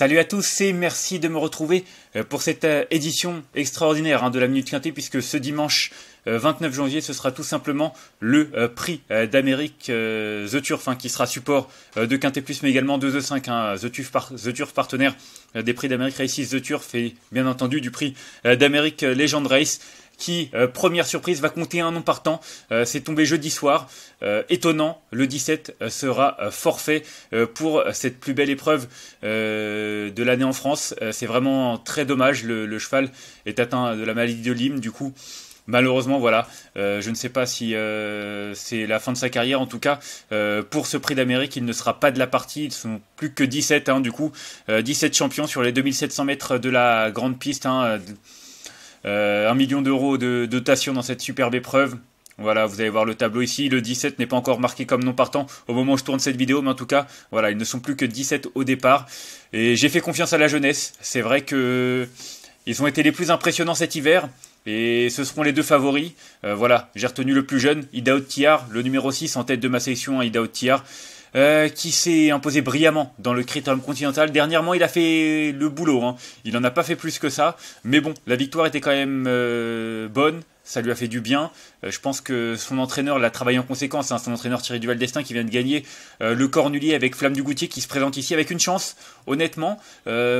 Salut à tous et merci de me retrouver euh, pour cette euh, édition extraordinaire hein, de la Minute Quintée puisque ce dimanche 29 euh, janvier ce sera tout simplement le prix d'Amérique The Turf hein, qui sera support de Quinté Plus mais également de The 5, hein, The, Turf, partenaire des prix d'Amérique Racist, The Turf et bien entendu du prix d'Amérique Legend Race qui, euh, première surprise, va compter un nom partant. Euh, c'est tombé jeudi soir. Euh, étonnant, le 17 euh, sera forfait pour cette plus belle épreuve de l'année en France. c'est vraiment très dommage. Le, cheval est atteint de la maladie de Lyme. Du coup, malheureusement, voilà, je ne sais pas si c'est la fin de sa carrière. En tout cas, pour ce prix d'Amérique, il ne sera pas de la partie. Ils sont plus que 17, hein, du coup, 17 champions sur les 2700 mètres de la grande piste. Hein, euh, un million d'euros de dotation dans cette superbe épreuve. Voilà, vous allez voir le tableau ici. Le 17 n'est pas encore marqué comme non partant au moment où je tourne cette vidéo, mais en tout cas, voilà, ils ne sont plus que 17 au départ. Et j'ai fait confiance à la jeunesse. C'est vrai que ils ont été les plus impressionnants cet hiver. Et ce seront les deux favoris. Euh, voilà, j'ai retenu le plus jeune, Idaho Tiar, le numéro 6 en tête de ma section, hein, Idaho Tiar. Euh, qui s'est imposé brillamment dans le Critérium Continental. Dernièrement, il a fait le boulot. Hein. Il n'en a pas fait plus que ça. Mais bon, la victoire était quand même euh, bonne. Ça lui a fait du bien. Euh, je pense que son entraîneur l'a travaillé en conséquence. C'est hein. Son entraîneur Thierry Duval-Destin qui vient de gagner le Cornulier avec Flamme du Goutier qui se présente ici avec une chance, honnêtement,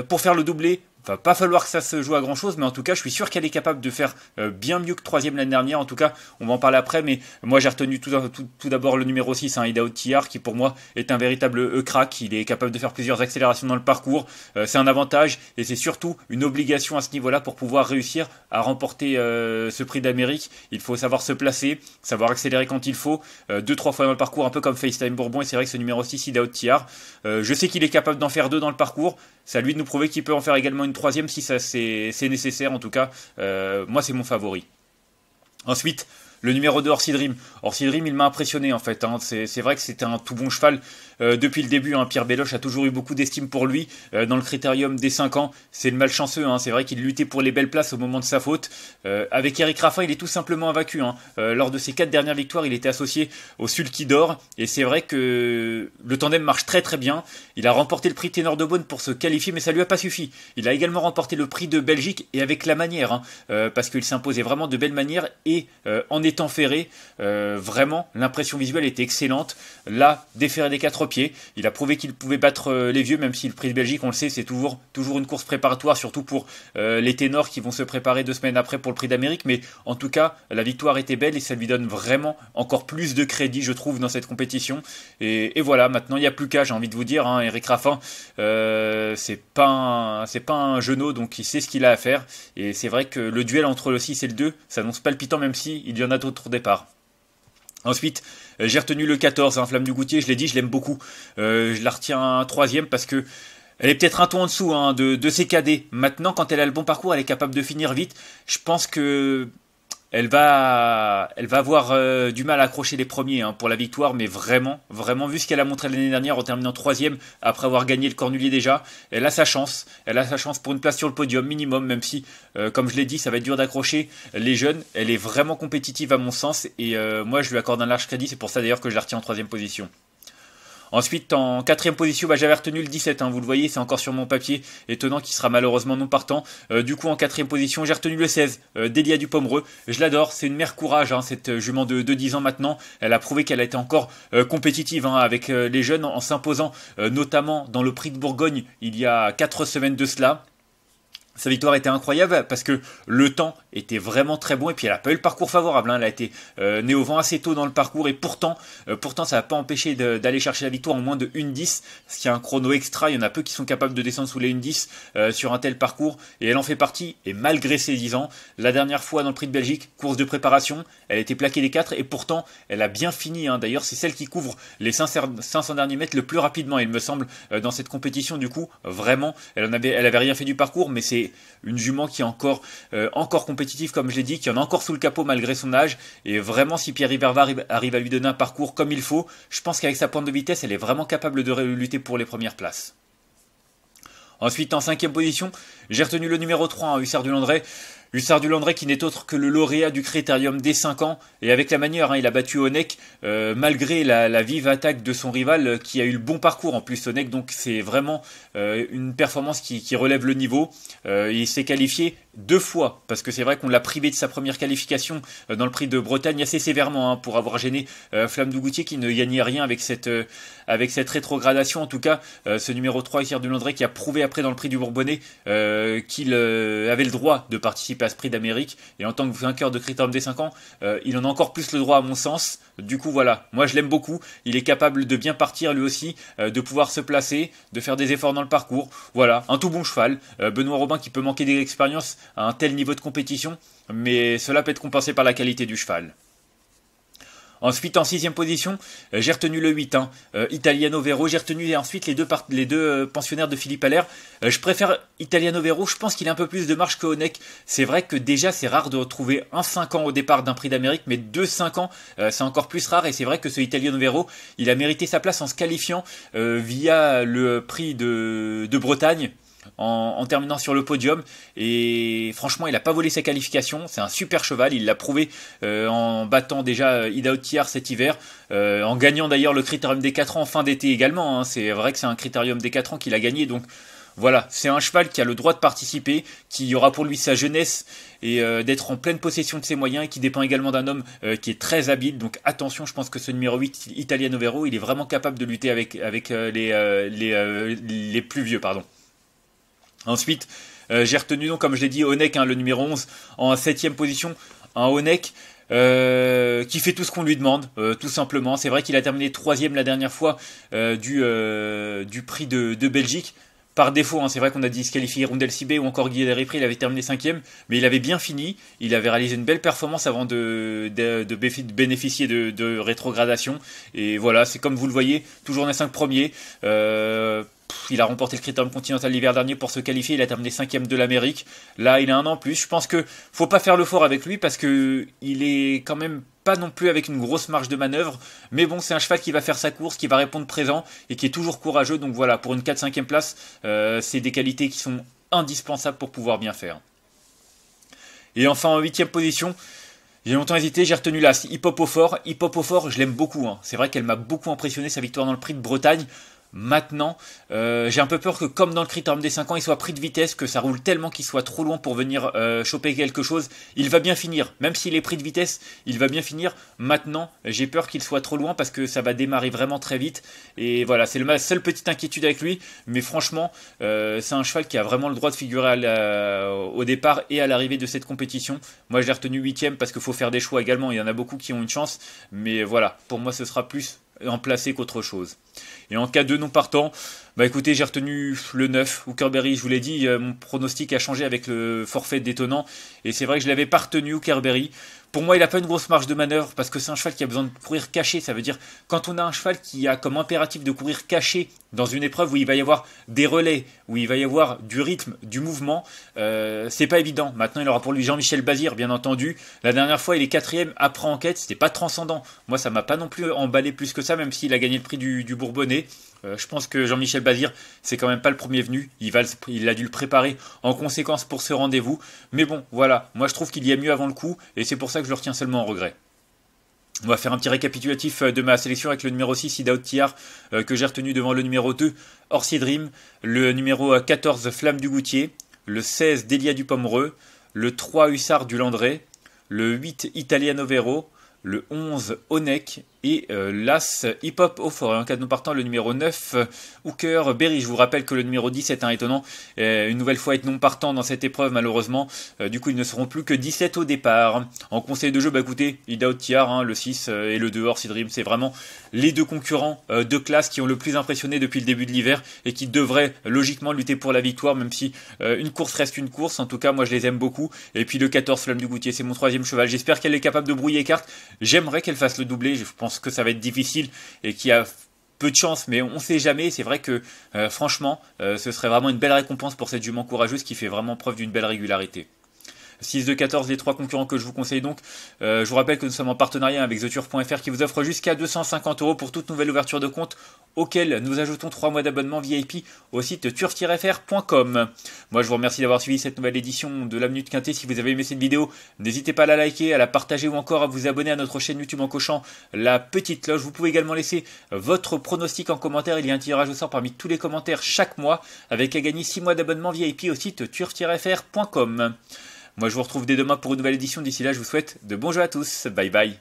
pour faire le doublé va pas falloir que ça se joue à grand chose, mais en tout cas, je suis sûr qu'elle est capable de faire euh, bien mieux que troisième l'année dernière. En tout cas, on va en parler après, mais moi j'ai retenu tout, d'abord le numéro 6, hein, Ida qui pour moi est un véritable e crack. Il est capable de faire plusieurs accélérations dans le parcours. Euh, c'est un avantage et c'est surtout une obligation à ce niveau-là pour pouvoir réussir à remporter euh, ce prix d'Amérique. Il faut savoir se placer, savoir accélérer quand il faut, deux, trois fois dans le parcours, un peu comme FaceTime Bourbon. Et c'est vrai que ce numéro 6, Ida je sais qu'il est capable d'en faire deux dans le parcours. C'est lui de nous prouver qu'il peut en faire également une troisième si ça c'est nécessaire en tout cas. Euh, moi c'est mon favori. Ensuite, le numéro 2 Orsi Dream. Dream, il m'a impressionné en fait. Hein. C'est vrai que c'était un tout bon cheval. Euh, depuis le début, hein, Pierre Belloche a toujours eu beaucoup d'estime pour lui. Euh, dans le critérium des 5 ans, c'est le malchanceux. Hein. c'est vrai qu'il luttait pour les belles places au moment de sa faute. Euh, avec Eric Raffin, il est tout simplement invacu. Hein. lors de ses 4 dernières victoires, il était associé au Sulky d'Or. Et c'est vrai que le tandem marche très très bien. Il a remporté le prix Ténor de Bonne pour se qualifier, mais ça lui a pas suffi. Il a également remporté le prix de Belgique et avec la manière. parce qu'il s'imposait vraiment de belles manières et en étant ferré, vraiment, l'impression visuelle était excellente. Là, déferré des quatre il a prouvé qu'il pouvait battre euh, les vieux, même si le Prix de Belgique, on le sait, c'est toujours, toujours une course préparatoire, surtout pour euh, les ténors qui vont se préparer deux semaines après pour le Prix d'Amérique. Mais en tout cas, la victoire était belle et ça lui donne vraiment encore plus de crédit, je trouve, dans cette compétition. Et, voilà, maintenant, il n'y a plus qu'à, j'ai envie de vous dire, hein, Eric Raffin, euh, c'est pas, un, pas un genou, donc il sait ce qu'il a à faire. Et c'est vrai que le duel entre le 6 et le 2 s'annonce palpitant, même si il y en a d'autres au départ. Ensuite, euh, j'ai retenu le 14, hein, Flamme du Goutier, je l'ai dit, je l'aime beaucoup. Euh, je la retiens troisième parce que elle est peut-être un ton en dessous hein, de, de ses cadets. Maintenant, quand elle a le bon parcours, elle est capable de finir vite. Je pense que elle va, elle va avoir euh, du mal à accrocher les premiers hein, pour la victoire, mais vraiment, vraiment, vu ce qu'elle a montré l'année dernière en terminant troisième après avoir gagné le Cornulier déjà, elle a sa chance. Elle a sa chance pour une place sur le podium minimum, même si, euh, comme je l'ai dit, ça va être dur d'accrocher les jeunes. Elle est vraiment compétitive à mon sens, et euh, moi je lui accorde un large crédit. C'est pour ça d'ailleurs que je la retiens en troisième position. Ensuite, en quatrième position, bah, j'avais retenu le 17, hein, vous le voyez, c'est encore sur mon papier, étonnant qu'il sera malheureusement non partant. Euh, du coup, en quatrième position, j'ai retenu le 16, euh, Delia du Pomereux. Je l'adore, c'est une mère courage, hein, cette euh, jument de, de, 10 ans maintenant. Elle a prouvé qu'elle a été encore compétitive hein, avec les jeunes en, s'imposant notamment dans le prix de Bourgogne il y a 4 semaines de cela sa victoire était incroyable parce que le temps était vraiment très bon et puis elle n'a pas eu le parcours favorable. Hein. Elle a été euh, née au vent assez tôt dans le parcours et pourtant, euh, pourtant ça n'a pas empêché d'aller chercher la victoire en moins de 1-10, ce qui est un chrono extra. Il y en a peu qui sont capables de descendre sous les 1-10 euh, sur un tel parcours et elle en fait partie. Et malgré ses 10 ans, la dernière fois dans le Prix de Belgique, course de préparation, elle était plaquée des quatre et pourtant elle a bien fini. Hein. D'ailleurs, c'est celle qui couvre les 500 derniers mètres le plus rapidement, il me semble, dans cette compétition. Du coup, vraiment, elle, en avait, elle avait rien fait du parcours, mais c'est une jument qui est encore, euh, encore compétitive, comme je l'ai dit, qui en a encore sous le capot malgré son âge. Et vraiment, si Pierre Iberva arrive, à lui donner un parcours comme il faut, je pense qu'avec sa pointe de vitesse, elle est vraiment capable de lutter pour les premières places. Ensuite, en cinquième position, j'ai retenu le numéro 3, à hein, Hussard du Landré. Hussard Landré qui n'est autre que le lauréat du Critérium des 5 ans, et avec la manière, hein, il a battu Onek, euh, malgré la, vive attaque de son rival euh, qui a eu le bon parcours en plus Onek, donc c'est vraiment euh, une performance qui, qui, relève le niveau. il s'est qualifié deux fois, parce que c'est vrai qu'on l'a privé de sa première qualification euh, dans le prix de Bretagne assez sévèrement, hein, pour avoir gêné euh, Flamme Dougoutier qui ne gagnait rien avec cette, euh, avec cette rétrogradation. En tout cas, euh, ce numéro 3, Pierre Dulandré, qui a prouvé après dans le prix du Bourbonnais qu'il avait le droit de participer à ce prix d'Amérique. Et en tant que vainqueur de Critérium des 5 ans, il en a encore plus le droit à mon sens. Du coup, voilà, moi je l'aime beaucoup. Il est capable de bien partir lui aussi, de pouvoir se placer, de faire des efforts dans le parcours. Voilà, un tout bon cheval. Benoît Robin qui peut manquer d'expérience à un tel niveau de compétition, mais cela peut être compensé par la qualité du cheval. Ensuite, en sixième position, euh, j'ai retenu le 8, ans hein. euh, Italiano Vero. J'ai retenu ensuite les deux, euh, pensionnaires de Philippe Allaire. je préfère Italiano Vero. Je pense qu'il a un peu plus de marche que C'est vrai que déjà, c'est rare de retrouver un 5 ans au départ d'un prix d'Amérique, mais deux 5 ans, c'est encore plus rare. Et c'est vrai que ce Italiano Vero, il a mérité sa place en se qualifiant via le prix de Bretagne en, en, terminant sur le podium. Et franchement, il n'a pas volé sa qualification C'est un super cheval. Il l'a prouvé euh, en battant déjà Ida Otiar cet hiver, euh, en gagnant d'ailleurs le critérium des 4 ans en fin d'été également. Hein. C'est vrai que c'est un critérium des 4 ans qu'il a gagné. Donc voilà, c'est un cheval qui a le droit de participer, qui aura pour lui sa jeunesse et euh, d'être en pleine possession de ses moyens et qui dépend également d'un homme qui est très habile. Donc attention, je pense que ce numéro 8, Italiano Vero, il est vraiment capable de lutter avec, avec les, les, les plus vieux. pardon. Ensuite, euh, j'ai retenu, donc, comme je l'ai dit, Onek, hein, le numéro 11, en 7 position. Un Onek euh, qui fait tout ce qu'on lui demande, euh, tout simplement. C'est vrai qu'il a terminé troisième la dernière fois du, prix de, Belgique par défaut, hein. c'est vrai qu'on a disqualifié Rundel Sibé ou encore Guillermo Prix, il avait terminé cinquième, mais il avait bien fini, il avait réalisé une belle performance avant de, bénéficier de, rétrogradation. Et voilà, c'est comme vous le voyez, toujours en les cinq premiers. Euh, il a remporté le Critérium Continental l'hiver dernier pour se qualifier. Il a terminé cinquième de l'Amérique. Là, il a un an plus. Je pense que faut pas faire le fort avec lui parce que il est quand même pas non plus avec une grosse marge de manœuvre. Mais bon, c'est un cheval qui va faire sa course, qui va répondre présent et qui est toujours courageux. Donc voilà, pour une 4-5e place, euh, c'est des qualités qui sont indispensables pour pouvoir bien faire. Et enfin, en 8 huitième position, j'ai longtemps hésité, j'ai retenu la Hip Hop au fort. Hip Hop au fort, je l'aime beaucoup. Hein. C'est vrai qu'elle m'a beaucoup impressionné sa victoire dans le prix de Bretagne maintenant. Euh, j'ai un peu peur que comme dans le critérium des 5 ans, il soit pris de vitesse, que ça roule tellement qu'il soit trop loin pour venir euh, choper quelque chose. Il va bien finir, même s'il est pris de vitesse, il va bien finir. Maintenant, j'ai peur qu'il soit trop loin parce que ça va démarrer vraiment très vite. Et voilà, c'est ma seule petite inquiétude avec lui. Mais franchement, euh, c'est un cheval qui a vraiment le droit de figurer au départ et à l'arrivée de cette compétition. Moi, je l'ai retenu 8 parce qu'il faut faire des choix également. Il y en a beaucoup qui ont une chance. Mais voilà, pour moi, ce sera plus en placer qu'autre chose. Et en cas de non partant, bah écoutez, j'ai retenu le 9. Hookerberry, je vous l'ai dit, euh, mon pronostic a changé avec le forfait détonnant. Et c'est vrai que je l'avais pas retenu, Hookerberry. Pour moi, il n'a pas une grosse marge de manœuvre parce que c'est un cheval qui a besoin de courir caché. Ça veut dire, quand on a un cheval qui a comme impératif de courir caché dans une épreuve où il va y avoir des relais, où il va y avoir du rythme, du mouvement, euh, c'est pas évident. Maintenant, il aura pour lui Jean-Michel Bazir, bien entendu. La dernière fois, il est quatrième après enquête. C'était pas transcendant. Moi, ça m'a pas non plus emballé plus que ça, même s'il a gagné le prix du Bourbonnais. Euh, je pense que Jean-Michel Bazir, c'est quand même pas le premier venu. Il, a dû le préparer en conséquence pour ce rendez-vous. Mais bon, voilà, moi je trouve qu'il y a mieux avant le coup, et c'est pour ça que je le retiens seulement en regret. On va faire un petit récapitulatif euh, de ma sélection avec le numéro 6, Idaho euh, que j'ai retenu devant le numéro 2, Orsi Dream, le numéro 14, Flamme du Goutier, le 16, Delia du Pomereux, le 3, Hussard du Landré, le 8, Italiano Vero, le 11 Onek et euh, l'As Hip Hop au fort. Et en cas de non partant, le numéro 9 euh, Hooker Berry. Je vous rappelle que le numéro 10 est un étonnant. Euh, une nouvelle fois, être non partant dans cette épreuve, malheureusement. du coup, ils ne seront plus que 17 au départ. En conseil de jeu, bah écoutez, Ida Tiar, hein, le 6 et le 2 Horse c'est vraiment les deux concurrents de classe qui ont le plus impressionné depuis le début de l'hiver et qui devraient logiquement lutter pour la victoire, même si une course reste une course. En tout cas, moi, je les aime beaucoup. Et puis le 14 Flamme du Goutier, c'est mon troisième cheval. J'espère qu'elle est capable de brouiller les cartes J'aimerais qu'elle fasse le doublé, je pense que ça va être difficile et qu'il y a peu de chance, mais on sait jamais. C'est vrai que euh, franchement, euh, ce serait vraiment une belle récompense pour cette jument courageuse qui fait vraiment preuve d'une belle régularité. 6 de 14, les trois concurrents que je vous conseille donc. Euh, je vous rappelle que nous sommes en partenariat avec TheTurf.fr qui vous offre jusqu'à 250 euros pour toute nouvelle ouverture de compte auquel nous ajoutons 3 mois d'abonnement VIP au site turf-fr.com. Moi je vous remercie d'avoir suivi cette nouvelle édition de la Minute Quintée. Si vous avez aimé cette vidéo, n'hésitez pas à la liker, à la partager ou encore à vous abonner à notre chaîne YouTube en cochant la petite cloche. Vous pouvez également laisser votre pronostic en commentaire. Il y a un tirage au sort parmi tous les commentaires chaque mois avec à gagner 6 mois d'abonnement VIP au site turf-fr.com. Moi, je vous retrouve dès demain pour une nouvelle édition. D'ici là, je vous souhaite de bons jeux à tous. Bye bye.